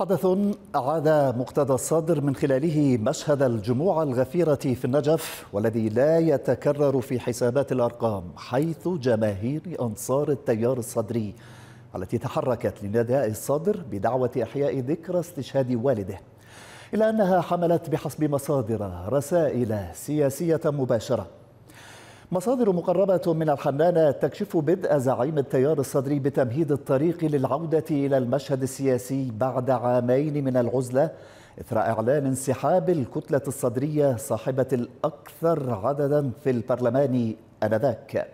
حدث عاد مقتدى الصدر من خلاله مشهد الجموع الغفيرة في النجف والذي لا يتكرر في حسابات الأرقام حيث جماهير أنصار التيار الصدري التي تحركت لنداء الصدر بدعوة إحياء ذكرى استشهاد والده إلا أنها حملت بحسب مصادر رسائل سياسية مباشرة مصادر مقربة من الحنانة تكشف بدء زعيم التيار الصدري بتمهيد الطريق للعودة إلى المشهد السياسي بعد عامين من العزلة إثر إعلان انسحاب الكتلة الصدرية صاحبة الأكثر عددا في البرلمان آنذاك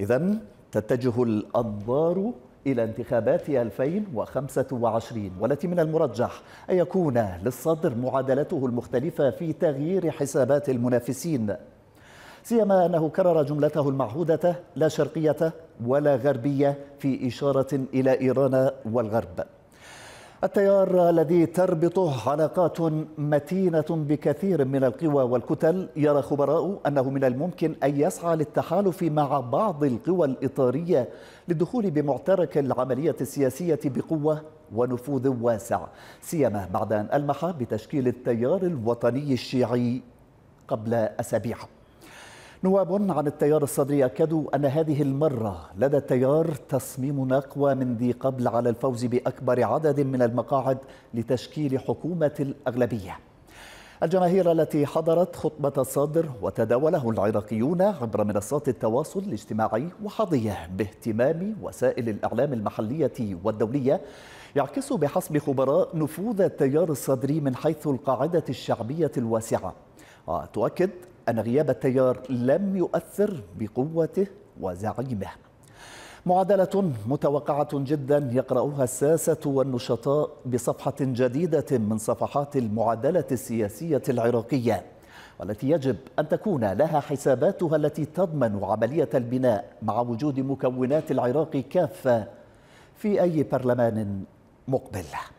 إذا تتجه الأنظار إلى انتخابات 2025 والتي من المرجح أن يكون للصدر معادلته المختلفة في تغيير حسابات المنافسين سيما أنه كرر جملته المعهودة لا شرقية ولا غربية في إشارة إلى إيران والغرب التيار الذي تربطه علاقات متينة بكثير من القوى والكتل يرى خبراء أنه من الممكن أن يسعى للتحالف مع بعض القوى الإطارية للدخول بمعترك العملية السياسية بقوة ونفوذ واسع سيما بعد أن ألمح بتشكيل التيار الوطني الشيعي قبل أسابيع نواب عن التيار الصدري أكدوا أن هذه المرة لدى التيار تصميم أقوى من ذي قبل على الفوز بأكبر عدد من المقاعد لتشكيل حكومة الأغلبية الجماهير التي حضرت خطبة الصدر وتداوله العراقيون عبر منصات التواصل الاجتماعي وحظيه باهتمام وسائل الإعلام المحلية والدولية يعكس بحسب خبراء نفوذ التيار الصدري من حيث القاعدة الشعبية الواسعة وتؤكد آه، أن غياب التيار لم يؤثر بقوته وزعيمه معادلة متوقعة جدا يقرأها الساسة والنشطاء بصفحة جديدة من صفحات المعادلة السياسية العراقية والتي يجب أن تكون لها حساباتها التي تضمن عملية البناء مع وجود مكونات العراق كافة في أي برلمان مقبل